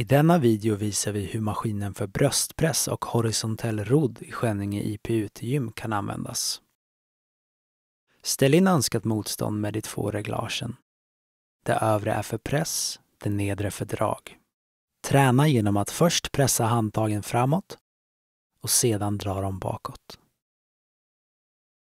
I denna video visar vi hur maskinen för bröstpress och horisontell rodd i Skänninge IPUT-gym kan användas. Ställ in önskat motstånd med de två reglagen. Det övre är för press, det nedre för drag. Träna genom att först pressa handtagen framåt och sedan dra dem bakåt.